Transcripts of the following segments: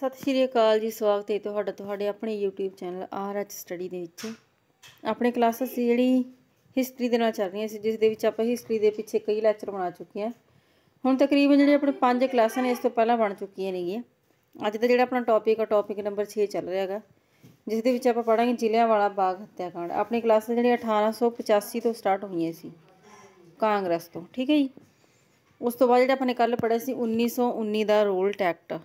ਸਤਿ ਸ਼੍ਰੀ ਅਕਾਲ ਜੀ ਸਵਾਗਤ ਹੈ ਤੁਹਾਡਾ ਤੁਹਾਡੇ ਆਪਣੇ YouTube ਚੈਨਲ ਆਰਐਚ ਸਟੱਡੀ ਦੇ ਵਿੱਚ ਆਪਣੇ ਕਲਾਸਸ ਜਿਹੜੀ ਹਿਸਟਰੀ ਦੇ ਨਾਲ ਚੱਲ ਰਹੀਆਂ ਸੀ ਜਿਸ ਦੇ ਵਿੱਚ ਆਪਾਂ ਹਿਸਟਰੀ ਦੇ ਪਿੱਛੇ ਕਈ ਲੈਕਚਰ ਬਣਾ ਚੁੱਕੇ ਆ ਹੁਣ ਤਕਰੀਬਨ ਜਿਹੜੇ ਆਪਣੇ ਪੰਜ ਕਲਾਸਾਂ ਨੇ ਇਸ ਤੋਂ ਪਹਿਲਾਂ ਬਣ ਚੁੱਕੀਆਂ ਨੇਗੀਆਂ ਅੱਜ ਦਾ ਜਿਹੜਾ ਆਪਣਾ ਟੌਪਿਕ ਆ ਟੌਪਿਕ ਨੰਬਰ 6 ਚੱਲ ਰਿਹਾ ਹੈਗਾ ਜਿਸ ਦੇ ਵਿੱਚ ਆਪਾਂ ਪੜਾਂਗੇ ਵਾਲਾ ਬਾਗ ਹੱਤਿਆਕਾਂਡ ਆਪਣੀ ਕਲਾਸ ਜਿਹੜੀ 1885 ਤੋਂ ਸਟਾਰਟ ਹੋਈਆਂ ਸੀ ਕਾਂਗਰਸ ਤੋਂ ਠੀਕ ਹੈ ਜੀ ਉਸ ਤੋਂ ਬਾਅਦ ਜਿਹੜਾ ਆਪਾਂ ਨੇ ਕੱਲ ਪੜਿਆ ਸੀ 1919 ਦਾ ਰੋਲ ਟੈਕਟ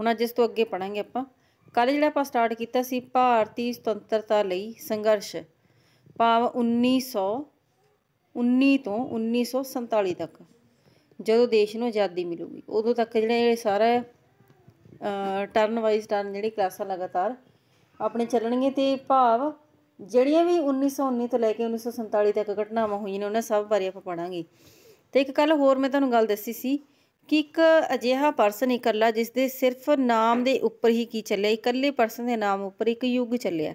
ਹੁਣ ਅੱਜ ਇਸ ਤੋਂ ਅੱਗੇ ਪੜਾਂਗੇ ਆਪਾਂ ਕੱਲ ਜਿਹੜਾ ਆਪਾਂ ਸਟਾਰਟ ਕੀਤਾ ਸੀ ਭਾਰਤੀ ਸੁਤੰਤਰਤਾ ਲਈ ਸੰਘਰਸ਼ ਭਾਵ 19 ਤੋਂ 1947 ਤੱਕ ਜਦੋਂ ਦੇਸ਼ ਨੂੰ ਆਜ਼ਾਦੀ ਮਿਲੂਗੀ ਉਦੋਂ ਤੱਕ ਜਿਹੜਾ ਇਹ ਸਾਰਾ ਟਰਨ ਵਾਈਜ਼ ਟਰਨ ਜਿਹੜੀ ਕਲਾਸਾਂ ਲਗਾਤਾਰ ਆਪਣੇ ਚੱਲਣਗੇ ਤੇ ਭਾਵ ਜਿਹੜੀਆਂ ਵੀ 1919 ਤੋਂ ਲੈ ਕੇ 1947 ਤੱਕ ਘਟਨਾਵਾਂ ਹੋਈਆਂ ਨੇ ਉਹਨਾਂ ਸਭ ਬਾਰੇ ਆਪਾਂ ਪੜਾਂਗੇ ਤੇ ਇੱਕ ਕੱਲ ਹੋਰ ਮੈਂ ਤੁਹਾਨੂੰ ਗੱਲ ਦੱਸੀ ਸੀ ਕਿ ਇੱਕ ਅਜਿਹਾ ਪਰਸਨ ਇਕੱਲਾ ਜਿਸ ਦੇ ਸਿਰਫ ਨਾਮ ਦੇ ਉੱਪਰ ਹੀ ਕੀ ਚੱਲਿਆ ਇਕੱਲੇ ਪਰਸਨ ਦੇ ਨਾਮ ਉੱਪਰ ਇੱਕ ਯੁੱਗ ਚੱਲਿਆ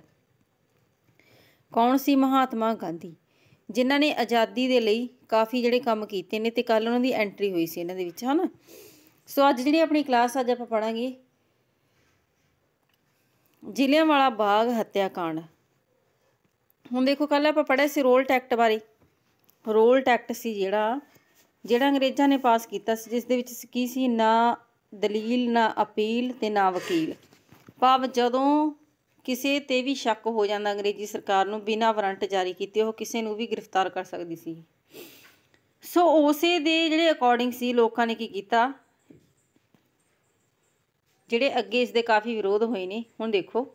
ਕੌਣ ਸੀ ਮਹਾਤਮਾ ਗਾਂਧੀ ਜਿਨ੍ਹਾਂ ਨੇ ਆਜ਼ਾਦੀ ਦੇ ਲਈ ਕਾਫੀ ਜਿਹੜੇ ਕੰਮ ਕੀਤੇ ਨੇ ਤੇ ਕੱਲ ਉਹਨਾਂ ਦੀ ਐਂਟਰੀ ਹੋਈ ਸੀ ਇਹਨਾਂ ਦੇ ਵਿੱਚ ਹਨਾ ਸੋ ਅੱਜ ਜਿਹੜੀ ਆਪਣੀ ਕਲਾਸ ਅੱਜ ਆਪਾਂ ਪੜਾਂਗੇ ਜ਼ਿਲ੍ਹਿਆਂ ਵਾਲਾ ਬਾਗ ਹੱਤਿਆਕਾਂਡ ਹੁਣ ਦੇਖੋ ਕੱਲ ਆਪਾਂ ਪੜਿਆ ਸੀ ਰੋਲ ਟੈਕਟ ਬਾਰੇ ਰੋਲ ਟੈਕਟ ਸੀ ਜਿਹੜਾ ਜਿਹੜਾ ਅੰਗਰੇਜ਼ਾਂ ਨੇ ਪਾਸ ਕੀਤਾ ਸੀ ਜਿਸ ਦੇ ਵਿੱਚ ਕੀ ਸੀ ਨਾ ਦਲੀਲ ਨਾ ਅਪੀਲ ਤੇ ਨਾ ਵਕੀਲ ਭਾਵ ਜਦੋਂ ਕਿਸੇ ਤੇ ਵੀ ਸ਼ੱਕ ਹੋ ਜਾਂਦਾ ਅੰਗਰੇਜ਼ੀ ਸਰਕਾਰ ਨੂੰ ਬਿਨਾਂ ਵਾਰੰਟ ਜਾਰੀ ਕੀਤੇ ਉਹ ਕਿਸੇ ਨੂੰ ਵੀ ਗ੍ਰਿਫਤਾਰ ਕਰ ਸਕਦੀ ਸੀ ਸੋ ਉਸੇ ਦੇ ਜਿਹੜੇ ਅਕੋਰਡਿੰਗ ਸੀ ਲੋਕਾਂ ਨੇ ਕੀ ਕੀਤਾ ਜਿਹੜੇ ਅੱਗੇ ਇਸ ਦੇ ਕਾਫੀ ਵਿਰੋਧ ਹੋਏ ਨੇ ਹੁਣ ਦੇਖੋ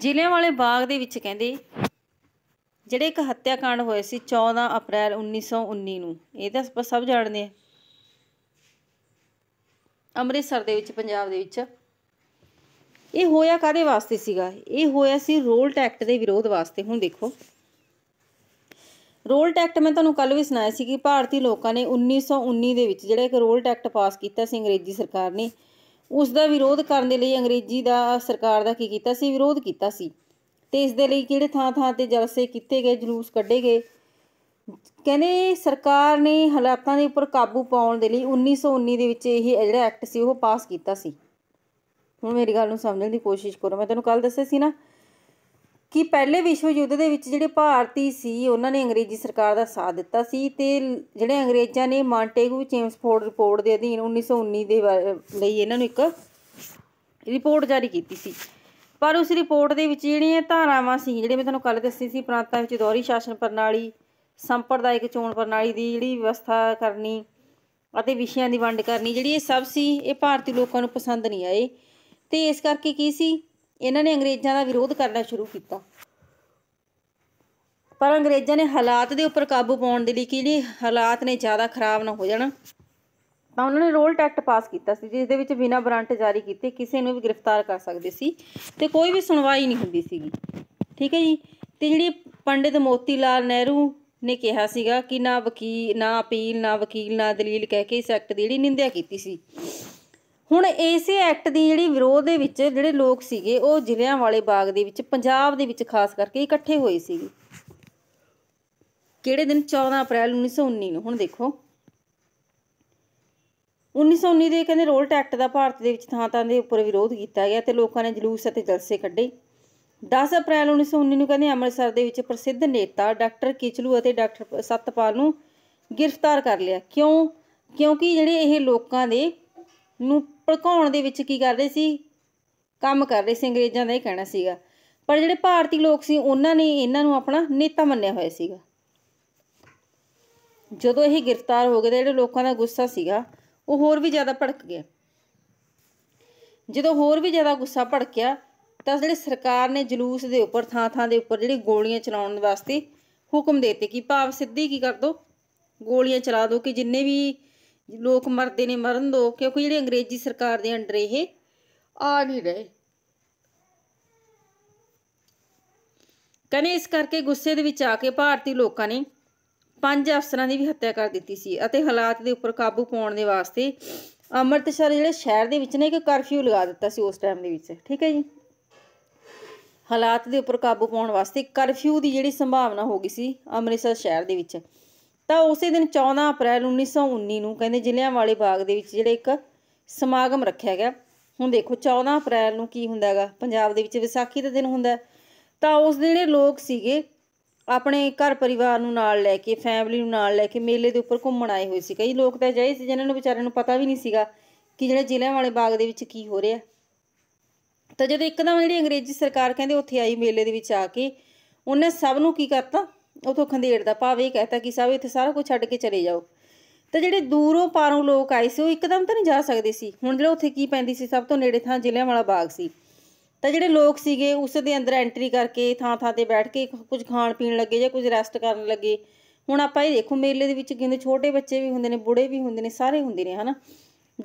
ਜ਼ਿਲ੍ਹਿਆਂ ਵਾਲੇ ਬਾਗ ਦੇ ਵਿੱਚ ਕਹਿੰਦੇ ਜਿਹੜੇ ਇੱਕ ਹੱਤਿਆਕਾਂਡ ਹੋਏ ਸੀ 14 ਅਪ੍ਰੈਲ 1919 ਨੂੰ ਇਹ ਤਾਂ ਆਪਾਂ ਸਭ ਜਾਣਦੇ ਆ ਅੰਮ੍ਰਿਤਸਰ ਦੇ ਵਿੱਚ ਪੰਜਾਬ ਦੇ ਵਿੱਚ ਇਹ ਹੋਇਆ ਕਾਦੇ ਵਾਸਤੇ ਸੀਗਾ ਇਹ ਹੋਇਆ ਸੀ ਰੋਲ ਐਕਟ ਦੇ ਵਿਰੋਧ ਵਾਸਤੇ ਹੁਣ ਦੇਖੋ ਰੋਲ ਐਕਟ ਮੈਂ ਤੁਹਾਨੂੰ ਕੱਲ ਵੀ ਸੁਣਾਇਆ ਸੀ ਕਿ ਭਾਰਤੀ ਲੋਕਾਂ ਨੇ 1919 ਦੇ ਵਿੱਚ ਜਿਹੜਾ ਇੱਕ ਰੋਲ ਐਕਟ ਪਾਸ ਕੀਤਾ ਸੀ ਅੰਗਰੇਜ਼ੀ ਸਰਕਾਰ ਨੇ ਉਸ ਦਾ ਵਿਰੋਧ ਕਰਨ ਦੇ ਲਈ ਅੰਗਰੇਜ਼ੀ ਦਾ ਸਰਕਾਰ ਦਾ ਕੀ ਕੀਤਾ ਸੀ ਵਿਰੋਧ ਕੀਤਾ ਸੀ ਤੇ ਇਸ ਦੇ ਲਈ ਕਿਹੜੇ ਥਾਂ-ਥਾਂ ਤੇ ਜਲਸੇ ਕੀਤੇ ਗਏ ਜਲੂਸ ਕੱਢੇ ਗਏ ਕਹਿੰਦੇ ਸਰਕਾਰ ਨੇ ਹਾਲਾਤਾਂ ਦੇ ਉੱਪਰ ਕਾਬੂ ਪਾਉਣ ਦੇ ਲਈ 1919 ਦੇ ਵਿੱਚ ਇਹ ਜਿਹੜਾ ਐਕਟ ਸੀ ਉਹ ਪਾਸ ਕੀਤਾ ਸੀ ਹੁਣ ਮੇਰੀ ਗੱਲ ਨੂੰ ਸਮਝਣ ਦੀ ਕੋਸ਼ਿਸ਼ ਕਰੋ ਮੈਂ ਤੁਹਾਨੂੰ ਕੱਲ ਦੱਸਿਆ ਸੀ ਨਾ ਕਿ ਪਹਿਲੇ ਵਿਸ਼ਵ ਯੁੱਧ ਦੇ ਵਿੱਚ ਜਿਹੜੇ ਭਾਰਤੀ ਸੀ ਉਹਨਾਂ ਨੇ ਅੰਗਰੇਜ਼ੀ ਸਰਕਾਰ ਦਾ ਸਾਥ ਦਿੱਤਾ ਸੀ ਤੇ ਜਿਹੜੇ ਅੰਗਰੇਜ਼ਾਂ ਨੇ ਮਾਂਟੇਗੂ ਚੇਮਸਫੋਰਡ ਰਿਪੋਰਟ ਦੇ ਅਧੀਨ 1919 ਦੇ ਲਈ ਇਹਨਾਂ ਨੂੰ ਇੱਕ ਰਿਪੋਰਟ ਜਾਰੀ ਕੀਤੀ ਸੀ ਪਰ ਉਸ ਰਿਪੋਰਟ ਦੇ ਵਿੱਚ ਜਿਹੜੀਆਂ ਧਾਰਾਵਾਂ ਸੀ ਜਿਹੜੇ ਮੈਂ ਤੁਹਾਨੂੰ ਕੱਲ ਦੱਸੀ ਸੀ ਪ੍ਰਾਂਤਾਂ ਵਿੱਚ ਦੋਹਰੀ ਸ਼ਾਸਨ ਪ੍ਰਣਾਲੀ ਸੰਪਰਦਾਇਕ ਚੋਣ ਪ੍ਰਣਾਲੀ ਦੀ ਜਿਹੜੀ ਵਿਵਸਥਾ ਕਰਨੀ ਅਤੇ ਵਿਸ਼ਿਆਂ ਦੀ ਵੰਡ ਕਰਨੀ ਜਿਹੜੀ ਇਹ ਸਭ ਸੀ ਇਹ ਭਾਰਤੀ ਲੋਕਾਂ ਨੂੰ ਪਸੰਦ ਨਹੀਂ ਆਏ ਤੇ ਇਸ ਕਰਕੇ ਕੀ ਸੀ ਇਹਨਾਂ ਨੇ ਅੰਗਰੇਜ਼ਾਂ ਦਾ ਵਿਰੋਧ ਕਰਨਾ ਸ਼ੁਰੂ ਕੀਤਾ ਪਰ ਅੰਗਰੇਜ਼ਾਂ ਨੇ ਹਾਲਾਤ ਦੇ ਉੱਪਰ ਕਾਬੂ ਪਾਉਣ ਦੇ ਲਈ ਕਿ ਜਿਹੜੇ ਹਾਲਾਤ ਨੇ ਜ਼ਿਆਦਾ ਖਰਾਬ ਨਾ ਹੋ ਜਾਣ ਤਾਂ ਉਹਨਾਂ ਨੇ ਰੋਲ ਐਕਟ ਪਾਸ ਕੀਤਾ ਸੀ ਜਿਸ ਦੇ ਵਿੱਚ ਬਿਨਾਂ ਬਰੰਟ ਜਾਰੀ ਕੀਤੇ ਕਿਸੇ ਨੂੰ ਵੀ ਗ੍ਰਿਫਤਾਰ ਕਰ ਸਕਦੇ ਸੀ ਤੇ ਕੋਈ ਵੀ ਸੁਣਵਾਈ ਨਹੀਂ ਹੁੰਦੀ ਸੀਗੀ ਠੀਕ ਹੈ ਜੀ ਤੇ ਜਿਹੜੀ ਪੰਡਿਤ ਮੋਤੀ ਲਾਲ ਨਹਿਰੂ ਨੇ ਕਿਹਾ ਸੀਗਾ ਕਿ ਨਾ ਵਕੀਲ ਨਾ ਅਪੀਲ ਨਾ ਵਕੀਲ ਨਾ ਦਲੀਲ ਕਹਿ ਕੇ ਇਸ ਐਕਟ ਦੀ ਜਿਹੜੀ ਨਿੰਦਿਆ ਕੀਤੀ ਸੀ ਹੁਣ ਇਸੇ ਐਕਟ ਦੀ ਜਿਹੜੀ ਵਿਰੋਧ ਦੇ ਵਿੱਚ ਜਿਹੜੇ ਲੋਕ ਸੀਗੇ ਉਹ ਜ਼ਿਲ੍ਹਿਆਂ ਵਾਲੇ ਬਾਗ ਦੇ ਵਿੱਚ ਪੰਜਾਬ ਦੇ ਵਿੱਚ ਖਾਸ ਕਰਕੇ ਇਕੱਠੇ ਹੋਏ ਸੀਗੇ ਕਿਹੜੇ ਦਿਨ 14 ਅਪ੍ਰੈਲ 1919 ਨੂੰ ਹੁਣ ਦੇਖੋ 1919 ਦੇ ਕਹਿੰਦੇ ਰੋਲਟ ਐਕਟ ਦਾ ਭਾਰਤ ਦੇ ਵਿੱਚ ਥਾਂ-ਥਾਂ ਦੇ ਉੱਪਰ ਵਿਰੋਧ ਕੀਤਾ ਗਿਆ ਤੇ ਲੋਕਾਂ ਨੇ ਜਲੂਸ ਅਤੇ ਜਲਸੇ ਕੱਢੇ 10 ਅਪ੍ਰੈਲ 1919 ਨੂੰ ਕਹਿੰਦੇ ਅੰਮ੍ਰਿਤਸਰ ਦੇ ਵਿੱਚ ਪ੍ਰਸਿੱਧ ਨੇਤਾ ਡਾਕਟਰ ਕਿਚਲੂ ਅਤੇ ਡਾਕਟਰ ਸਤਪਾਲ ਨੂੰ ਗ੍ਰਿਫਤਾਰ ਕਰ ਲਿਆ ਕਿਉਂ ਕਿਉਂਕਿ ਜਿਹੜੇ ਇਹ ਲੋਕਾਂ ਦੇ ਨੂੰ ਭੜਕਾਉਣ ਦੇ ਵਿੱਚ ਕੀ ਕਰਦੇ ਸੀ ਕੰਮ ਕਰ ਰਹੇ ਸੀ ਅੰਗਰੇਜ਼ਾਂ ਦਾ ਇਹ ਕਹਿਣਾ ਸੀਗਾ ਪਰ ਜਿਹੜੇ ਭਾਰਤੀ ਲੋਕ ਸੀ ਉਹਨਾਂ ਨੇ ਇਹਨਾਂ ਨੂੰ ਆਪਣਾ ਨੇਤਾ ਮੰਨਿਆ ਹੋਇਆ ਸੀਗਾ ਜਦੋਂ ਇਹ ਗ੍ਰਿਫਤਾਰ ਹੋ ਗਏ ਤੇ ਜਿਹੜੇ ਲੋਕਾਂ ਦਾ ਗੁੱਸਾ ਸੀਗਾ ਉਹ ਹੋਰ ਵੀ ਜ਼ਿਆਦਾ ਭੜਕ ਗਿਆ ਜਦੋਂ ਹੋਰ ਵੀ ਜ਼ਿਆਦਾ ਗੁੱਸਾ ਭੜਕਿਆ ਤਾਂ ਜਿਹੜੇ ਸਰਕਾਰ ਨੇ ਜਲੂਸ ਦੇ ਉੱਪਰ ਥਾਂ-ਥਾਂ ਦੇ ਉੱਪਰ ਜਿਹੜੀ ਗੋਲੀਆਂ ਚਲਾਉਣ ਵਾਸਤੇ ਹੁਕਮ ਦਿੱਤੇ ਕਿ ਭਾਵ ਸਿੱਧੀ ਕੀ ਕਰ ਦੋ ਗੋਲੀਆਂ ਚਲਾ ਦੋ ਕਿ ਜਿੰਨੇ ਵੀ ਲੋਕ ਮਰਦੇ ਨੇ ਮਰਨ ਦੋ ਕਿਉਂਕਿ ਜਿਹੜੇ ਅੰਗਰੇਜ਼ੀ ਸਰਕਾਰ ਦੇ ਅੰਡਰ ਇਹ ਆ ਨਹੀਂ ਰਹੇ ਕਨੇ ਇਸ ਕਰਕੇ ਗੁੱਸੇ ਦੇ ਵਿੱਚ ਆ ਕੇ ਭਾਰਤੀ ਲੋਕਾਂ ਨੇ ਪੰਜ ਅਫਸਰਾਂ ਦੀ ਵੀ ਹੱਤਿਆ ਕਰ ਦਿੱਤੀ ਸੀ ਅਤੇ ਹਾਲਾਤ ਦੇ ਉੱਪਰ ਕਾਬੂ ਪਾਉਣ ਦੇ ਵਾਸਤੇ ਅੰਮ੍ਰਿਤਸਰ ਜਿਹੜੇ ਸ਼ਹਿਰ ਦੇ ਵਿੱਚ ਨੇ ਇੱਕ ਕਰਫਿਊ ਲਗਾ ਦਿੱਤਾ ਸੀ ਉਸ ਟਾਈਮ ਦੇ ਵਿੱਚ ਠੀਕ ਹੈ ਜੀ ਹਾਲਾਤ ਦੇ ਉੱਪਰ ਕਾਬੂ ਪਾਉਣ ਵਾਸਤੇ ਕਰਫਿਊ ਦੀ ਜਿਹੜੀ ਸੰਭਾਵਨਾ ਹੋ ਗਈ ਸੀ ਅੰਮ੍ਰਿਤਸਰ ਸ਼ਹਿਰ ਦੇ ਵਿੱਚ ਤਾਂ ਉਸੇ ਦਿਨ 14 ਅਪ੍ਰੈਲ 1919 ਨੂੰ ਕਹਿੰਦੇ ਜ਼ਿਲ੍ਹਿਆਂ ਵਾਲੇ ਬਾਗ ਦੇ ਵਿੱਚ ਜਿਹੜੇ ਇੱਕ ਸਮਾਗਮ ਰੱਖਿਆ ਗਿਆ ਹੁਣ ਦੇਖੋ 14 ਅਪ੍ਰੈਲ ਨੂੰ ਕੀ ਹੁੰਦਾ ਹੈਗਾ ਪੰਜਾਬ ਦੇ ਵਿੱਚ ਵਿਸਾਖੀ ਦਾ ਦਿਨ ਹੁੰਦਾ ਤਾਂ ਉਸ ਦਿਨ ਜਿਹੜੇ ਲੋਕ ਸੀਗੇ ਆਪਣੇ ਘਰ ਪਰਿਵਾਰ ਨੂੰ ਨਾਲ ਲੈ ਕੇ ਫੈਮਿਲੀ ਨੂੰ ਨਾਲ ਲੈ ਕੇ ਮੇਲੇ ਦੇ ਉੱਪਰ ਘੁੰਮਣ ਆਏ ਹੋਏ ਸੀ ਕਈ ਲੋਕ ਤਾਂ ਅਜਿਹੇ ਸੀ ਜਿਨ੍ਹਾਂ ਨੂੰ ਵਿਚਾਰਿਆਂ ਨੂੰ ਪਤਾ ਵੀ ਨਹੀਂ ਸੀਗਾ ਕਿ ਜਿਹੜੇ ਜ਼ਿਲ੍ਹਿਆਂ ਵਾਲੇ ਬਾਗ ਦੇ ਵਿੱਚ ਕੀ ਹੋ ਰਿਹਾ ਤਾਂ ਜਦੋਂ ਇੱਕਦਮ ਜਿਹੜੀ ਅੰਗਰੇਜ਼ੀ ਸਰਕਾਰ ਕਹਿੰਦੇ ਉੱਥੇ ਆਈ ਮੇਲੇ ਦੇ ਵਿੱਚ ਆ ਕੇ ਉਹਨੇ ਸਭ ਨੂੰ ਕੀ ਕਰਤਾ ਉਥੋਂ ਦਾ ਭਾਵੇਂ ਕਹਤਾ ਕਿ ਸਭ ਇੱਥੇ ਸਾਰਾ ਕੁਝ ਛੱਡ ਕੇ ਚਲੇ ਜਾਓ ਤੇ ਜਿਹੜੇ ਦੂਰੋਂ ਪਾਰੋਂ ਲੋਕ ਆਏ ਸੀ ਉਹ ਇੱਕਦਮ ਤਾਂ ਨਹੀਂ ਜਾ ਸਕਦੇ ਸੀ ਹੁਣ ਜਿਹੜਾ ਉੱਥੇ ਕੀ ਪੈਂਦੀ ਸੀ ਸਭ ਤੋਂ ਨੇੜੇ ਥਾਂ ਜ਼ਿਲ੍ਹਿਆਂ ਵਾਲਾ ਬਾਗ ਸੀ ਤਾਂ ਜਿਹੜੇ ਲੋਕ ਸੀਗੇ ਉਸ ਦੇ ਅੰਦਰ ਐਂਟਰੀ ਕਰਕੇ ਥਾਂ ਥਾਂ ਤੇ ਬੈਠ ਕੇ ਕੁਝ ਖਾਣ ਪੀਣ ਲੱਗੇ ਜਾਂ ਕੁਝ ਰੈਸਟ ਕਰਨ ਲੱਗੇ ਹੁਣ ਆਪਾਂ ਇਹ ਦੇਖੋ ਮੇਲੇ ਦੇ ਵਿੱਚ ਕਿੰਨੇ ਛੋਟੇ ਬੱਚੇ ਵੀ ਹੁੰਦੇ ਨੇ ਬੁੜੇ ਵੀ ਹੁੰਦੇ ਨੇ ਸਾਰੇ ਹੁੰਦੇ ਨੇ ਹਨਾ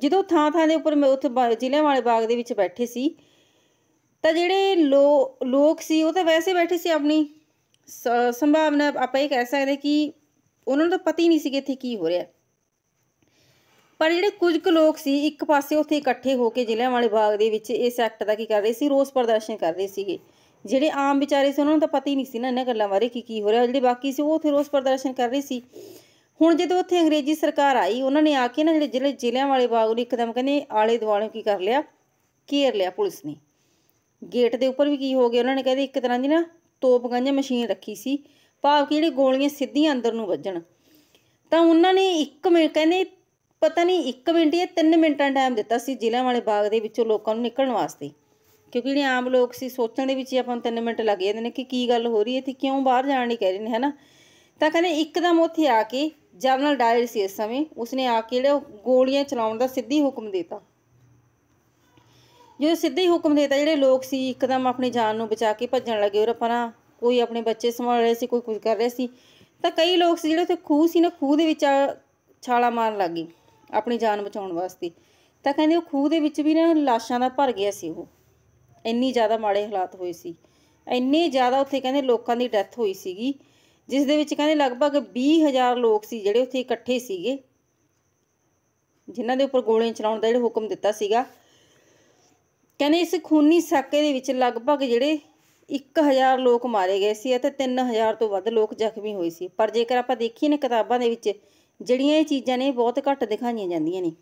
ਜਦੋਂ ਥਾਂ ਥਾਂ ਦੇ ਉੱਪਰ ਮੈਂ ਉੱਥੇ ਜ਼ਿਲ੍ਹੇ ਵਾਲੇ ਬਾਗ ਦੇ ਵਿੱਚ ਬੈਠੇ ਸੀ ਤਾਂ ਜਿਹੜੇ ਲੋਕ ਸੀ ਉਹ ਤਾਂ ਵੈਸੇ ਬੈਠੇ ਸੀ ਆਪਣੀ ਸੰਭਾਵਨਾ ਆਪਾਂ ਇਹ ਕਹਿ ਸਕਦੇ ਕਿ ਉਹਨਾਂ ਨੂੰ ਤਾਂ ਪਤਾ ਹੀ ਨਹੀਂ ਸੀ ਕਿ ਇੱਥੇ ਕੀ ਹੋ ਰਿਹਾ ਪਰ ਜਿਹੜੇ ਕੁਝ ਕੁ ਲੋਕ ਸੀ ਇੱਕ ਪਾਸੇ ਉੱਥੇ ਇਕੱਠੇ ਹੋ ਕੇ ਜ਼ਿਲ੍ਹਿਆਂ ਵਾਲੇ ਬਾਗ ਦੇ ਵਿੱਚ ਇਸ ਐਕਟ ਦਾ ਕੀ ਕਰ ਰਹੇ ਸੀ ਰੋਸ ਪ੍ਰਦਰਸ਼ਨ ਕਰ ਰਹੇ ਸੀਗੇ ਜਿਹੜੇ ਆਮ ਵਿਚਾਰੇ ਸੀ ਉਹਨਾਂ ਨੂੰ ਤਾਂ ਪਤਾ ਹੀ ਨਹੀਂ ਸੀ ਨਾ ਇਹਨਾਂ ਗੱਲਾਂ ਬਾਰੇ ਕੀ ਕੀ ਹੋ ਰਿਹਾ ਜਿਹੜੇ ਬਾਕੀ ਸੀ ਉਹ ਉੱਥੇ ਰੋਸ ਪ੍ਰਦਰਸ਼ਨ ਕਰ ਰਹੇ ਸੀ ਹੁਣ ਜਦੋਂ ਉੱਥੇ ਅੰਗਰੇਜ਼ੀ ਸਰਕਾਰ ਆਈ ਉਹਨਾਂ ਨੇ ਆ ਕੇ ਨਾ ਜਿਹੜੇ ਜ਼ਿਲ੍ਹੇ ਜ਼ਿਲ੍ਹਿਆਂ ਵਾਲੇ ਬਾਗ ਨੂੰ ਇੱਕਦਮ ਕਹਿੰਦੇ ਆਲੇ ਦੁਆਲੇ ਕੀ ਕਰ ਲਿਆ ਘੇਰ ਲਿਆ ਪੁਲਿਸ ਨੇ ਗੇਟ ਦੇ ਉੱਪਰ ਵੀ ਕੀ ਹੋ ਗਿਆ ਉਹਨਾਂ ਨੇ ਕਹਿੰਦੇ ਇੱਕ ਤਰ੍ਹਾਂ ਦੀ ਨਾ ਤੋਪ ਗੰਜਾ ਮਸ਼ੀਨ ਰੱਖੀ ਸੀ ਭਾਵ ਕਿ ਜਿਹੜੀ ਗੋਲੀਆਂ ਸਿੱਧੀਆਂ ਅੰਦਰ ਨੂੰ ਵੱਜਣ ਤਾਂ ਉਹਨਾਂ ਨੇ ਇੱਕ ਮਿੰਟ ਕਹਿੰਦੇ ਪਤਾ ਨਹੀਂ 1 ਮਿੰਟ ਜਾਂ 3 ਮਿੰਟਾਂ ਟਾਈਮ ਦਿੱਤਾ ਸੀ ਜ਼ਿਲ੍ਹਿਆਂ ਵਾਲੇ ਬਾਗ ਦੇ ਵਿੱਚੋਂ ਲੋਕਾਂ ਨੂੰ ਨਿਕਲਣ ਵਾਸਤੇ ਕਿਉਂਕਿ ਜਿਹੜੇ ਆਮ ਲੋਕ ਸੀ ਸੋਚਣ ਦੇ ਵਿੱਚ ਹੀ ਆਪਾਂ ਨੂੰ 3 ਮਿੰਟ ਲੱਗ ਜਾਂਦੇ ਨੇ ਕਿ ਕੀ ਗੱਲ ਹੋ ਰਹੀ ਹੈ ਤੇ ਕਿਉਂ ਬਾਹਰ ਜਾਣ ਨਹੀਂ ਕਹਿ ਰਹੇ ਨੇ ਹੈਨਾ ਤਾਂ ਕਹਿੰਦੇ ਇੱਕਦਮ ਉੱਥੇ ਆ ਕੇ ਜਨਰਲ ਡਾਇਰ ਸੀ ਇਸ ਸਮੇਂ ਉਸਨੇ ਆ ਕੇ ਜਿਹੜਾ ਗੋਲੀਆਂ ਚਲਾਉਣ ਦਾ ਸਿੱਧੀ ਹੁਕਮ ਦਿੱਤਾ ਜਦੋਂ ਸਿੱਧੇ ਹੀ ਹੁਕਮ ਦਿੱਤਾ ਜਿਹੜੇ ਲੋਕ ਸੀ ਇੱਕਦਮ ਆਪਣੀ ਜਾਨ ਨੂੰ ਬਚਾ ਕੇ ਭੱਜਣ ਲੱਗੇ ਔਰ ਆਪਣਾ ਕੋਈ ਆਪਣੇ ਬੱਚੇ ਸੰਭਾਲ ਰਹੇ ਸੀ ਕੋਈ ਕੁਝ ਕਰ ਰਿਹਾ ਸੀ ਤਾਂ ਕਈ ਲੋਕ ਸੀ ਜਿਹੜੇ ਉੱਥੇ ਖੂਹ ਸੀ ਨਾ ਖੂਹ ਦੇ ਵਿੱਚ ਛਾਲਾ ਮਾਰਨ ਲੱਗੇ ਆਪਣੀ ਜਾਨ ਬਚਾਉਣ ਵਾਸਤੇ ਤਾਂ ਕਹਿੰਦੇ ਉਹ ਖੂਹ ਦੇ ਵਿੱਚ ਵੀ ਨਾ ਲਾਸ਼ਾਂ ਦਾ ਭਰ ਗਿਆ ਸੀ ਉਹ ਇੰਨੀ ਜ਼ਿਆਦਾ ਮਾੜੇ ਹਾਲਾਤ ਹੋਏ ਸੀ ਇੰਨੇ ਜ਼ਿਆਦਾ ਉੱਥੇ ਕਹਿੰਦੇ ਲੋਕਾਂ ਦੀ ਡੈਥ ਹੋਈ ਸੀਗੀ ਜਿਸ ਦੇ ਵਿੱਚ ਕਹਿੰਦੇ ਲਗਭਗ 20000 ਲੋਕ ਸੀ ਜਿਹੜੇ ਉੱਥੇ ਇਕੱਠੇ ਸੀਗੇ ਜਿਨ੍ਹਾਂ ਦੇ ਉੱਪਰ ਗੋਲੀਆਂ ਚਲਾਉਣ ਦਾ ਜਿਹੜਾ ਹੁਕਮ ਦਿੱਤਾ ਸੀਗਾ ਕਹਿੰਦੇ ਇਸ ਖੂਨੀ ਸਾਕੇ ਦੇ ਵਿੱਚ ਲਗਭਗ ਜਿਹੜੇ 1000 ਲੋਕ ਮਾਰੇ ਗਏ ਸੀ ਅਤੇ 3000 ਤੋਂ ਵੱਧ ਲੋਕ ਜ਼ਖਮੀ ਹੋਏ ਸੀ ਪਰ ਜੇਕਰ ਆਪਾਂ ਦੇਖੀਏ ਨੇ ਕਿਤਾਬਾਂ ਦੇ ਵਿੱਚ ਜਿਹੜੀਆਂ ਇਹ ਚੀਜ਼ਾਂ ਨੇ ਬਹੁਤ ਘੱਟ ਦਿਖਾਈਆਂ ਜਾਂਦੀਆਂ ਨੇ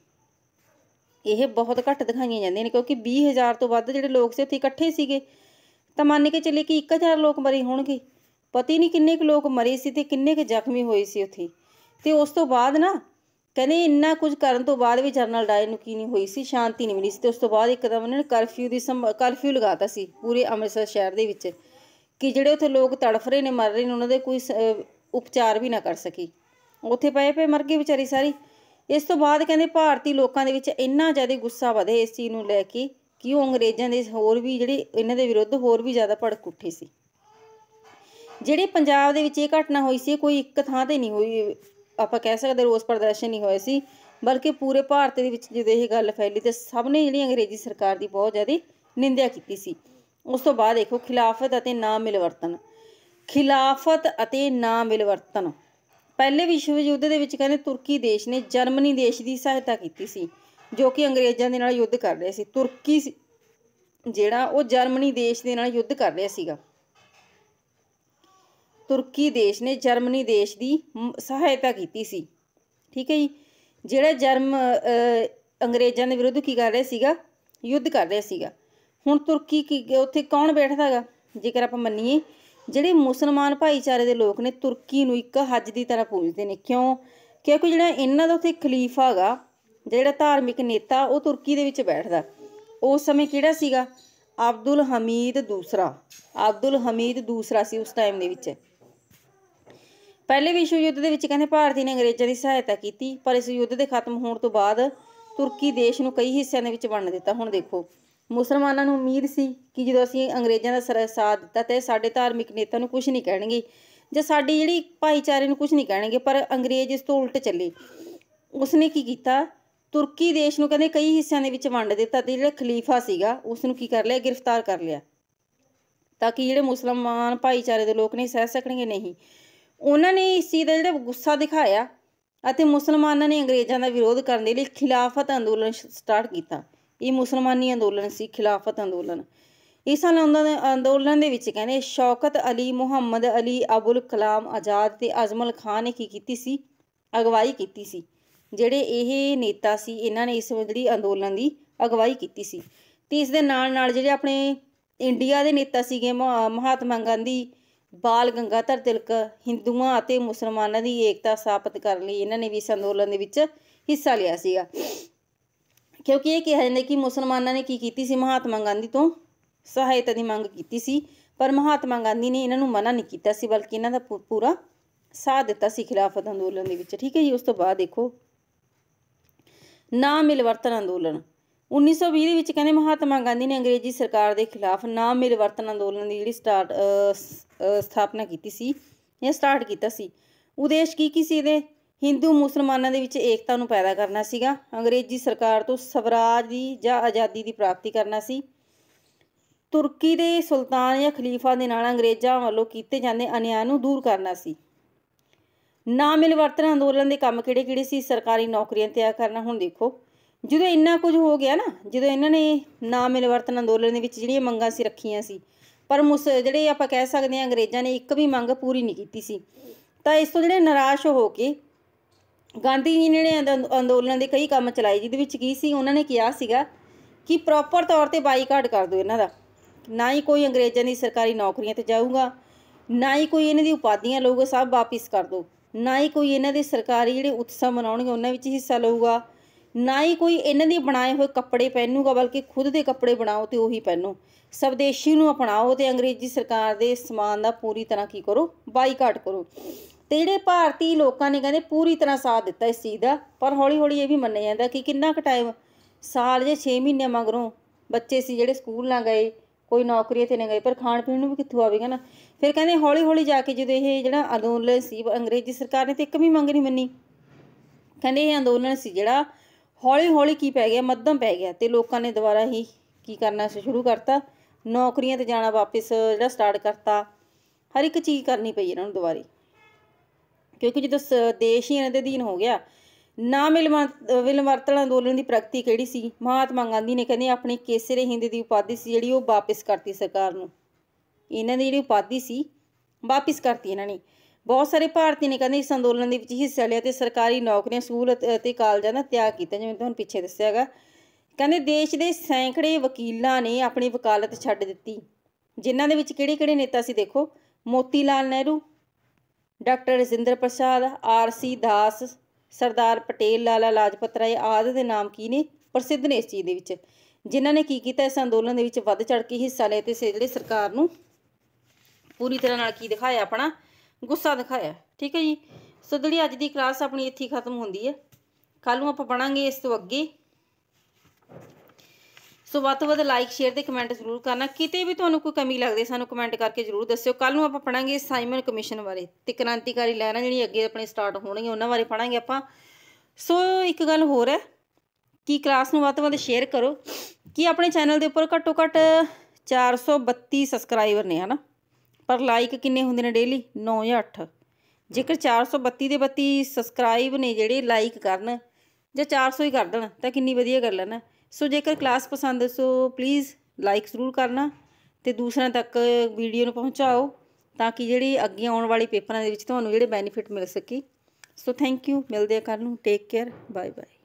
ਇਹ ਬਹੁਤ ਘੱਟ ਦਿਖਾਈਆਂ ਜਾਂਦੀਆਂ ਨੇ ਕਿਉਂਕਿ 20000 ਤੋਂ ਵੱਧ ਜਿਹੜੇ ਲੋਕ ਸੀ ਉੱਥੇ ਇਕੱਠੇ ਸੀਗੇ ਤਾਂ ਮੰਨ ਕੇ ਚੱਲੇ ਕਿ 1000 ਲੋਕ ਮਰੇ ਹੋਣਗੇ ਪਤਾ ਨਹੀਂ ਕਿੰਨੇ ਕੁ ਲੋਕ ਮਰੇ ਸੀ ਤੇ ਕਿੰਨੇ ਕੁ ਜ਼ਖਮੀ ਹੋਏ ਸੀ ਉੱਥੇ ਤੇ ਉਸ ਤੋਂ ਬਾਅਦ ਨਾ ਕਹਿੰਦੇ ਇੰਨਾ ਕੁਝ ਕਰਨ ਤੋਂ ਬਾਅਦ ਵੀ ਜਰਨਲ ਡਾਇਰ ਨੂੰ ਕੀ ਨਹੀਂ ਹੋਈ ਸੀ ਸ਼ਾਂਤੀ ਨਹੀਂ ਮਿਲੀ ਸੀ ਤੇ ਉਸ ਤੋਂ ਬਾਅਦ ਇੱਕਦਮ ਉਹਨਾਂ ਨੇ ਕਰਫਿਊ ਦੀ ਕਰਫਿਊ ਲਗਾਤਾ ਸੀ ਪੂਰੇ ਅੰਮ੍ਰਿਤਸਰ ਸ਼ਹਿਰ ਦੇ ਵਿੱਚ ਕਿ ਜਿਹੜੇ ਉੱਥੇ ਲੋਕ ਤੜਫ ਰਹੇ ਨੇ ਮਰ ਰਹੇ ਨੇ ਉਹਨਾਂ ਦੇ ਕੋਈ ਉਪਚਾਰ ਵੀ ਨਾ ਕਰ ਸਕੀ ਉੱਥੇ ਪਏ ਪਏ ਮਰ ਗਈ ਵਿਚਾਰੀ ਸਾਰੀ ਇਸ ਤੋਂ ਬਾਅਦ ਕਹਿੰਦੇ ਭਾਰਤੀ ਲੋਕਾਂ ਦੇ ਵਿੱਚ ਇੰਨਾ ਜ਼ਿਆਦਾ ਗੁੱਸਾ ਵਧੇ ਇਸ ਚੀਜ਼ ਨੂੰ ਲੈ ਕੇ ਕਿ ਉਹ ਅੰਗਰੇਜ਼ਾਂ ਦੇ ਹੋਰ ਵੀ ਜਿਹੜੇ ਇਹਨਾਂ ਦੇ ਵਿਰੁੱਧ ਹੋਰ ਵੀ ਜ਼ਿਆਦਾ ਭੜਕ ਉੱਠੇ ਸੀ ਜਿਹੜੇ ਪੰਜਾਬ ਦੇ ਵਿੱਚ ਇਹ ਘਟਨਾ ਹੋਈ ਸੀ ਕੋਈ ਇੱਕ ਥਾਂ ਤੇ ਨਹੀਂ ਹੋਈ ਆਪਾਂ ਕਹਿ ਸਕਦੇ ਰੋਸ ਪ੍ਰਦਰਸ਼ਨ ਨਹੀਂ ਹੋਇਆ ਸੀ ਬਲਕਿ ਪੂਰੇ ਭਾਰਤ ਦੇ ਵਿੱਚ ਜਦੋਂ ਇਹ ਗੱਲ ਫੈਲੀ ਤੇ ਸਭ ਨੇ ਜਿਹੜੀ ਅੰਗਰੇਜ਼ੀ ਸਰਕਾਰ ਦੀ ਬਹੁਤ ਜ਼ਿਆਦਾ ਨਿੰਦਿਆ ਕੀਤੀ ਸੀ ਉਸ ਤੋਂ ਬਾਅਦ ਦੇਖੋ ਖਿਲਾਫਤ ਅਤੇ ਨਾ ਮਿਲਵਰਤਨ ਖਿਲਾਫਤ ਅਤੇ ਨਾ ਮਿਲਵਰਤਨ ਪਹਿਲੇ ਵਿਸ਼ਵ ਯੁੱਧ ਦੇ ਵਿੱਚ ਕਹਿੰਦੇ ਤੁਰਕੀ ਦੇਸ਼ ਨੇ ਜਰਮਨੀ ਦੇਸ਼ ਦੀ ਸਹਾਇਤਾ ਕੀਤੀ ਸੀ ਜੋ ਕਿ ਅੰਗਰੇਜ਼ਾਂ ਦੇ ਨਾਲ ਯੁੱਧ ਕਰ ਰਿਹਾ ਸੀ ਤੁਰਕੀ ਜਿਹੜਾ ਉਹ ਜਰਮਨੀ ਦੇਸ਼ ਦੇ ਨਾਲ ਯੁੱਧ ਕਰ ਰਿਹਾ ਸੀਗਾ ਤੁਰਕੀ ਦੇਸ਼ ਨੇ ਜਰਮਨੀ ਦੇਸ਼ ਦੀ ਸਹਾਇਤਾ ਕੀਤੀ ਸੀ ਠੀਕ ਹੈ ਜੀ ਜਿਹੜਾ ਜਰਮ ਅੰਗਰੇਜ਼ਾਂ ਦੇ ਵਿਰੁੱਧ ਕੀ ਕਰ ਰਿਹਾ ਸੀਗਾ ਯੁੱਧ ਕਰ ਰਿਹਾ ਸੀਗਾ ਹੁਣ ਤੁਰਕੀ ਕੀ ਉੱਥੇ ਕੌਣ ਬੈਠਦਾਗਾ ਜੇਕਰ ਆਪਾਂ ਮੰਨੀਏ ਜਿਹੜੇ ਮੁਸਲਮਾਨ ਭਾਈਚਾਰੇ ਦੇ ਲੋਕ ਨੇ ਤੁਰਕੀ ਨੂੰ ਇੱਕ ਹੱਜ ਦੀ ਤਰ੍ਹਾਂ ਪੂਜਦੇ ਨੇ ਕਿਉਂ ਕਿਉਂਕਿ ਜਿਹੜਾ ਇਹਨਾਂ ਦਾ ਉੱਥੇ ਖਲੀਫਾ ਹੈਗਾ ਜਿਹੜਾ ਧਾਰਮਿਕ ਨੇਤਾ ਉਹ ਤੁਰਕੀ ਦੇ ਵਿੱਚ ਬੈਠਦਾ ਉਸ ਸਮੇਂ ਕਿਹੜਾ ਸੀਗਾ ਅਬਦੁਲ ਹਮੀਦ ਦੂਸਰਾ ਅਬਦੁਲ ਹਮੀਦ ਦੂਸਰਾ ਸੀ ਉਸ ਟਾਈਮ ਦੇ ਵਿੱਚ ਪਹਿਲੇ ਵਿਸ਼ਵ ਯੁੱਧ ਦੇ ਵਿੱਚ ਕਹਿੰਦੇ ਭਾਰਤੀ ਨੇ ਅੰਗਰੇਜ਼ਾਂ ਦੀ ਸਹਾਇਤਾ ਕੀਤੀ ਪਰ ਇਸ ਯੁੱਧ ਦੇ ਖਤਮ ਹੋਣ ਤੋਂ ਬਾਅਦ ਤੁਰਕੀ ਦੇਸ਼ ਨੂੰ ਕਈ ਹਿੱਸਿਆਂ ਦੇ ਵਿੱਚ ਵੰਡ ਦਿੱਤਾ ਹੁਣ ਦੇਖੋ ਮੁਸਲਮਾਨਾਂ ਨੂੰ ਉਮੀਦ ਸੀ ਕਿ ਜਦੋਂ ਅਸੀਂ ਅੰਗਰੇਜ਼ਾਂ ਦਾ ਸਾਥ ਦਿੱਤਾ ਤੇ ਸਾਡੇ ਧਾਰਮਿਕ ਨੇਤਾ ਨੂੰ ਕੁਝ ਨਹੀਂ ਕਹਿਣਗੇ ਜਾਂ ਸਾਡੀ ਜਿਹੜੀ ਭਾਈਚਾਰੇ ਨੂੰ ਕੁਝ ਨਹੀਂ ਕਹਿਣਗੇ ਪਰ ਅੰਗਰੇਜ਼ ਇਸ ਤੋਂ ਉਲਟ ਚੱਲੇ ਉਸਨੇ ਕੀ ਕੀਤਾ ਤੁਰਕੀ ਦੇਸ਼ ਨੂੰ ਕਹਿੰਦੇ ਕਈ ਹਿੱਸਿਆਂ ਦੇ ਵਿੱਚ ਵੰਡ ਦਿੱਤਾ ਤੇ ਜਿਹੜਾ ਖਲੀਫਾ ਸੀਗਾ ਉਸ ਨੂੰ ਕੀ ਕਰ ਲਿਆ ਗ੍ਰਿਫਤਾਰ ਕਰ ਲਿਆ ਤਾਂ ਕਿ ਜਿਹੜੇ ਮੁਸਲਮਾਨ ਭਾਈਚਾਰੇ ਦੇ ਲੋਕ ਨਹੀਂ ਸਹਿ ਸਕਣਗੇ ਨਹੀਂ ਉਹਨਾਂ ਨੇ ਇਸ ਦਾ ਜਿਹੜਾ ਗੁੱਸਾ ਦਿਖਾਇਆ ਅਤੇ ਮੁਸਲਮਾਨਾਂ ਨੇ ਅੰਗਰੇਜ਼ਾਂ ਦਾ ਵਿਰੋਧ ਕਰਨ ਦੇ ਲਈ ਖਿਲਾਫਤ ਅੰਦੋਲਨ ਸਟਾਰਟ ਕੀਤਾ ਇਹ ਮੁਸਲਮਾਨੀ ਅੰਦੋਲਨ ਸੀ ਖਿਲਾਫਤ ਅੰਦੋਲਨ ਇਸ ਅੰਦੋਲਨ ਦੇ ਵਿੱਚ ਕਹਿੰਦੇ ਸ਼ੌਕਤ ਅਲੀ ਮੁਹੰਮਦ ਅਲੀ ਅਬੁਲ ਕਲਾਮ ਆਜ਼ਾਦ ਤੇ ਅਜ਼ਮਲ ਖਾਨ ਨੇ ਕੀ ਕੀਤੀ ਸੀ ਅਗਵਾਈ ਕੀਤੀ ਸੀ ਜਿਹੜੇ ਇਹ ਨੇਤਾ ਸੀ ਇਹਨਾਂ ਨੇ ਇਸ ਜਿਹੜੀ ਅੰਦੋਲਨ ਦੀ ਅਗਵਾਈ ਕੀਤੀ ਸੀ ਤੇ ਇਸ ਦੇ ਨਾਲ ਨਾਲ ਜਿਹੜੇ ਆਪਣੇ ਇੰਡੀਆ ਦੇ ਨੇਤਾ ਸੀਗੇ ਮਹਾਤਮਾ ਗਾਂਧੀ ਬਾਲ ਗੰਗਾਧਰ ਤਿਲਕ ਹਿੰਦੂਆਂ ਅਤੇ ਮੁਸਲਮਾਨਾਂ ਦੀ ਏਕਤਾ ਸਾਪਤ ਕਰਨ ਲਈ ਇਹਨਾਂ ਨੇ ਵੀ ਇਸ ਅੰਦੋਲਨ ਦੇ ਵਿੱਚ ਹਿੱਸਾ ਲਿਆ ਸੀਗਾ ਕਿਉਂਕਿ ਇਹ ਕਿਹਾ ਜਾਂਦਾ ਕਿ ਮੁਸਲਮਾਨਾਂ ਨੇ ਕੀ ਕੀਤੀ ਸੀ ਮਹਾਤਮਾ ਗਾਂਧੀ ਤੋਂ ਸਹਾਇਤਾ ਦੀ ਮੰਗ ਕੀਤੀ ਸੀ ਪਰ ਮਹਾਤਮਾ ਗਾਂਧੀ ਨੇ ਇਹਨਾਂ ਨੂੰ ਮਨਾ ਨਹੀਂ ਕੀਤਾ ਸੀ ਬਲਕਿ ਇਹਨਾਂ ਦਾ ਪੂਰਾ ਸਾਥ ਦਿੱਤਾ ਸੀ ਖਿਲਾਫਤ ਅੰਦੋਲਨ ਦੇ ਵਿੱਚ ਠੀਕ ਹੈ ਜੀ ਉਸ ਤੋਂ ਬਾਅਦ ਦੇਖੋ ਨਾ ਮਿਲਵਰਤਨ ਅੰਦੋਲਨ 1920 ਦੇ ਵਿੱਚ ਕਹਿੰਦੇ ਮਹਾਤਮਾ ਗਾਂਧੀ ਨੇ ਅੰਗਰੇਜ਼ੀ ਸਰਕਾਰ ਦੇ ਖਿਲਾਫ ਨਾ ਮਿਲਵਰਤਨ ਅੰਦੋਲਨ ਦੀ ਜਿਹੜੀ ਸਟਾਰਟ ਸਥਾਪਨਾ ਕੀਤੀ ਸੀ ਇਹ ਸਟਾਰਟ ਕੀਤਾ ਸੀ ਉਦੇਸ਼ ਕੀ ਕੀ ਸੀ ਇਹਦੇ ਹਿੰਦੂ ਮੁਸਲਮਾਨਾਂ ਦੇ ਵਿੱਚ ਏਕਤਾ ਨੂੰ ਪੈਦਾ ਕਰਨਾ ਸੀਗਾ ਅੰਗਰੇਜ਼ੀ ਸਰਕਾਰ ਤੋਂ ਸਵਰਾਜ ਦੀ ਜਾਂ ਆਜ਼ਾਦੀ ਦੀ ਪ੍ਰਾਪਤੀ ਕਰਨਾ ਸੀ ਤੁਰਕੀ ਦੇ ਸੁਲਤਾਨ ਜਾਂ ਖਲੀਫਾ ਦੇ ਨਾਲ ਅੰਗਰੇਜ਼ਾਂ ਵੱਲੋਂ ਕੀਤੇ ਜਾਂਦੇ ਅਨਿਆਂ ਨੂੰ ਦੂਰ ਕਰਨਾ ਸੀ ਨਾ ਮਿਲਵਰਤਨ ਅੰਦੋਲਨ ਦੇ ਕੰਮ ਕਿਹੜੇ-ਕਿਹੜੇ ਸੀ ਸਰਕਾਰੀ ਨੌਕਰੀਆਂ ਤਿਆਰ ਕਰਨਾ ਹੁਣ ਦੇਖੋ ਜਦੋਂ ਇੰਨਾ ਕੁਝ ਹੋ ਗਿਆ ਨਾ ਜਦੋਂ ਇਹਨਾਂ ਨੇ ਨਾ ਮਿਲਵਰਤਨ ਅੰਦੋਲਨ ਦੇ ਵਿੱਚ ਜਿਹੜੀਆਂ ਮੰਗਾਂ ਸੀ ਰੱਖੀਆਂ ਸੀ ਪਰ ਮੁਸ ਜਿਹੜੇ ਆਪਾਂ ਕਹਿ ਸਕਦੇ ਹਾਂ ਅੰਗਰੇਜ਼ਾਂ ਨੇ ਇੱਕ ਵੀ ਮੰਗ ਪੂਰੀ ਨਹੀਂ ਕੀਤੀ ਸੀ ਤਾਂ ਇਸ ਤੋਂ ਜਿਹੜੇ ਨਿਰਾਸ਼ ਹੋ ਕੇ ਗਾਂਧੀ ਜੀ ਨੇ ਅੰਦੋਲਨ ਦੇ ਕਈ ਕੰਮ ਚਲਾਏ ਜਿਹਦੇ ਵਿੱਚ ਕੀ ਸੀ ਉਹਨਾਂ ਨੇ ਕਿਹਾ ਸੀਗਾ ਕਿ ਪ੍ਰੋਪਰ ਤੌਰ ਤੇ ਬਾਈਕਾਟ ਕਰ ਦਿਓ ਇਹਨਾਂ ਦਾ ਨਾ ਹੀ ਕੋਈ ਅੰਗਰੇਜ਼ਾਂ ਦੀ ਸਰਕਾਰੀ ਨੌਕਰੀਆਂ ਤੇ ਜਾਊਗਾ ਨਾ ਹੀ ਕੋਈ ਇਹਨਾਂ ਦੀ ਉਪਾਧੀਆਂ ਲਊਗਾ ਸਭ ਵਾਪਿਸ ਕਰ ਦਿਓ ਨਾ ਹੀ ਕੋਈ ਇਹਨਾਂ ਦੇ ਸਰਕਾਰੀ ਜਿਹੜੇ ਉਤਸਵ ਮਨਾਉਣਗੇ ਉਹਨਾਂ ਵਿੱਚ ਹਿੱਸਾ ਲਊਗਾ ਨਾ ਹੀ ਕੋਈ ਇਹਨਾਂ ਦੇ ਬਣਾਏ ਹੋਏ ਕੱਪੜੇ ਪਹਿਨੂਗਾ ਬਲਕਿ ਖੁਦ ਦੇ ਕੱਪੜੇ ਬਣਾਓ ਤੇ ਉਹੀ ਪਹਿਨੋ ਸਵਦੇਸ਼ੀ ਨੂੰ ਅਪਣਾਓ ਤੇ ਅੰਗਰੇਜ਼ੀ ਸਰਕਾਰ ਦੇ ਸਮਾਨ ਦਾ ਪੂਰੀ ਤਰ੍ਹਾਂ ਕੀ ਕਰੋ ਬਾਈਕਾਟ ਕਰੋ ਤੇ ਜਿਹੜੇ ਭਾਰਤੀ ਲੋਕਾਂ ਨੇ ਕਹਿੰਦੇ ਪੂਰੀ ਤਰ੍ਹਾਂ ਸਾਥ ਦਿੱਤਾ ਇਸ ਚੀਜ਼ ਦਾ ਪਰ ਹੌਲੀ ਹੌਲੀ ਇਹ ਵੀ ਮੰਨਿਆ ਜਾਂਦਾ ਕਿ ਕਿੰਨਾ ਕੁ ਟਾਈਮ ਸਾਲ ਜੇ 6 ਮਹੀਨੇ ਮਗਰੋਂ ਬੱਚੇ ਸੀ ਜਿਹੜੇ ਸਕੂਲ ਨਾ ਗਏ ਕੋਈ ਨੌਕਰੀ ਤੇ ਨਾ ਗਏ ਪਰ ਖਾਣ ਪੀਣ ਨੂੰ ਵੀ ਕਿੱਥੋਂ ਆਵੇਗਾ ਨਾ ਫਿਰ ਕਹਿੰਦੇ ਹੌਲੀ ਹੌਲੀ ਜਾ ਕੇ ਜਦੋਂ ਇਹ ਜਿਹੜਾ ਅੰਦੋਲਨ ਸੀ ਅੰਗਰੇਜ਼ੀ ਸਰਕਾਰ ਨੇ ਤੇ ਇੱਕ ਵੀ ਮੰਗ ਨਹੀਂ ਮੰਨੀ ਕਹਿੰਦੇ ਇਹ ਅੰਦੋਲਨ ਸੀ ਜਿਹੜਾ ਹੌਲੀ ਹੌਲੀ ਕੀ ਪੈ ਗਿਆ ਮੱਧਮ ਪੈ ਗਿਆ ਤੇ ਲੋਕਾਂ ਨੇ ਦੁਬਾਰਾ ਹੀ ਕੀ ਕਰਨਾ ਸ਼ੁਰੂ ਕਰਤਾ ਨੌਕਰੀਆਂ ਤੇ ਜਾਣਾ ਵਾਪਸ ਜਿਹੜਾ ਸਟਾਰਟ ਕਰਤਾ ਹਰ ਇੱਕ ਚੀਜ਼ ਕਰਨੀ ਪਈ ਇਹਨਾਂ ਨੂੰ ਦੁਬਾਰੀ ਕਿਉਂਕਿ ਜਦੋਂ ਦੇਸ਼ ਹੀ ਇਹਨਾਂ ਦੇ ਅਧੀਨ ਹੋ ਗਿਆ ਨਾ ਮਿਲਵਰਤਣ ਅੰਦੋਲਨ ਦੀ ਪ੍ਰਗਤੀ ਕਿਹੜੀ ਸੀ ਮਹਾਤਮਾ ਗਾਂਧੀ ਨੇ ਕਹਿੰਦੇ ਆਪਣੀ ਕੇਸਰੇ ਹਿੰਦ ਦੀ ਉਪਾਧੀ ਸੀ ਜਿਹੜੀ ਉਹ ਵਾਪਸ ਕਰਤੀ ਸਰਕਾਰ ਨੂੰ ਇਹਨਾਂ ਦੀ ਜਿਹੜੀ ਉਪਾਧੀ ਸੀ ਵਾਪਸ ਕਰਤੀ ਇਹਨਾਂ ਨੇ ਬਹੁਤ ਸਾਰੇ ਭਾਰਤੀ ਨੇ ਕਹਿੰਦੇ ਇਸ ਅੰਦੋਲਨ ਦੇ ਵਿੱਚ ਹਿੱਸਾ ਲਿਆ ਤੇ ਸਰਕਾਰੀ ਨੌਕਰੀਆਂ ਸਕੂਲ ਅਤੇ ਕਾਲਜਾਂ ਦਾ ਤਿਆਗ ਕੀਤਾ ਜਿਵੇਂ ਤੁਹਾਨੂੰ ਪਿੱਛੇ ਦੱਸਿਆ ਹੈਗਾ ਕਹਿੰਦੇ ਦੇਸ਼ ਦੇ ਸੈਂਕੜੇ ਵਕੀਲਾਂ ਨੇ ਆਪਣੀ ਵਕਾਲਤ ਛੱਡ ਦਿੱਤੀ ਜਿਨ੍ਹਾਂ ਦੇ ਵਿੱਚ ਕਿਹੜੇ-ਕਿਹੜੇ ਨੇਤਾ ਸੀ ਦੇਖੋ Moti Lal Nehru doctor Rajendra Prasad R C Das Sardar Patel Lala Lajpat Rai ਆਦਿ ਦੇ ਨਾਮ ਕੀ ਨੇ ਪ੍ਰਸਿੱਧ ਨੇ ਇਸ ਚੀਜ਼ ਦੇ ਵਿੱਚ ਜਿਨ੍ਹਾਂ ਨੇ ਕੀ ਕੀਤਾ ਇਸ ਅੰਦੋਲਨ ਦੇ ਵਿੱਚ ਵੱਧ ਚੜ ਕੇ ਹਿੱਸਾ ਲਿਆ ਤੇ ਜਿਹੜੇ ਸਰਕਾਰ ਨੂੰ ਪੂਰੀ ਤਰ੍ਹਾਂ ਨਾਲ ਕੀ ਦਿਖਾਇਆ ਆਪਣਾ ਗੁੱਸਾ ਦਿਖਾਇਆ ਠੀਕ ਹੈ ਜੀ ਸੋ ਜਿਹੜੀ ਅੱਜ ਦੀ ਕਲਾਸ ਆਪਣੀ ਇੱਥੇ ਖਤਮ ਹੁੰਦੀ ਹੈ ਕੱਲ ਨੂੰ ਆਪਾਂ ਬਣਾਂਗੇ ਇਸ ਤੋਂ ਅੱਗੇ ਸੋ ਵੱਧ ਤੋਂ ਵੱਧ ਲਾਈਕ ਸ਼ੇਅਰ ਤੇ ਕਮੈਂਟ ਜ਼ਰੂਰ ਕਰਨਾ ਕਿਤੇ ਵੀ ਤੁਹਾਨੂੰ ਕੋਈ ਕਮੀ ਲੱਗਦੀ ਸਾਨੂੰ ਕਮੈਂਟ ਕਰਕੇ ਜ਼ਰੂਰ ਦੱਸਿਓ ਕੱਲ ਨੂੰ ਆਪਾਂ ਪੜਾਂਗੇ ਸਾਈਮਨ ਕਮਿਸ਼ਨ ਬਾਰੇ ਤੇ ਕ੍ਰਾਂਤੀਕਾਰੀ ਲਹਿਰਾਂ ਜਿਹੜੀ ਅੱਗੇ ਆਪਣੇ ਸਟਾਰਟ ਹੋਣਗੀਆਂ ਉਹਨਾਂ ਬਾਰੇ ਪੜਾਂਗੇ ਆਪਾਂ ਸੋ ਇੱਕ ਗੱਲ ਹੋਰ ਹੈ ਕਿ ਕਲਾਸ ਨੂੰ ਵੱਧ ਤੋਂ ਵੱਧ ਸ਼ੇਅਰ ਕਰੋ ਕਿ ਆਪਣੇ ਚੈਨਲ ਦੇ ਉੱਪਰ ਘੱਟੋ ਘੱਟ 432 ਸਬਸਕ੍ਰਾਈਬਰ ਨੇ ਹਨਾ ਪਰ ਲਾਈਕ ਕਿੰਨੇ ਹੁੰਦੇ ਨੇ ਡੇਲੀ 9 ਜਾਂ 8 ਜੇਕਰ 432 ਦੇ 32 ਸਬਸਕ੍ਰਾਈਬ ਨੇ ਜਿਹੜੇ ਲਾਈਕ ਕਰਨ ਜਾਂ 400 ਹੀ ਕਰ ਦੇਣ ਤਾਂ ਕਿੰਨੀ ਵਧੀਆ ਗੱਲ ਹੈ ਨਾ ਸੋ ਜੇਕਰ ਕਲਾਸ ਪਸੰਦ ਸੋ ਪਲੀਜ਼ ਲਾਈਕ ਜ਼ਰੂਰ ਕਰਨਾ ਤੇ ਦੂਸਰਿਆਂ ਤੱਕ ਵੀਡੀਓ ਨੂੰ ਪਹੁੰਚਾਓ ਤਾਂ ਕਿ ਜਿਹੜੀ ਅੱਗੇ ਆਉਣ ਵਾਲੀ ਪੇਪਰਾਂ ਦੇ ਵਿੱਚ ਤੁਹਾਨੂੰ ਜਿਹੜੇ ਬੈਨੀਫਿਟ ਮਿਲ ਸਕੀ ਸੋ ਥੈਂਕ ਯੂ ਮਿਲਦੇ ਆ ਕੱਲ ਨੂੰ ਟੇਕ ਕੇਅਰ ਬਾਏ ਬਾਏ